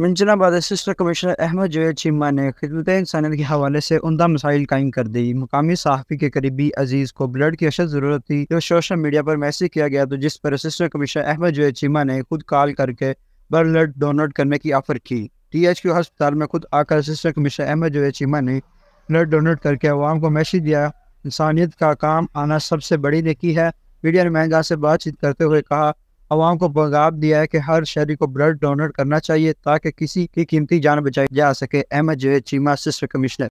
मंजनाबाद बाद assistant commissioner Ahmed Javed Cheema ने खिदमत इंसानियत के हवाले से उमदा मसाइल कायम कर दी मुकामी सहाफ़ी के करीबी अजीज़ को ब्लड की अशद ज़रूरत थी जो सोशल मीडिया पर मैसेज किया गया तो जिस पर असिस्टेंट कमिश्नर अहमद जवेद चीमा ने खुद कॉल करके ब्लड डोनेट करने की ऑफर की टी एच क्यू हस्पताल में खुद आकर असिस्टेंट कमिश्नर अहमद जवेद चीमा ने ब्लड डोनेट करके अवाम को मैसेज दिया इंसानियत का काम आना सबसे बड़ी की है मीडिया ने महंगा से बातचीत करते हुए कहा आवाम को पैगाम दिया है कि हर शहरी को ब्लड डोनेट करना चाहिए ताकि किसी की कीमती जान बचाई जा सके अहमद जवेद चीमा सिस्टर कमिश्नर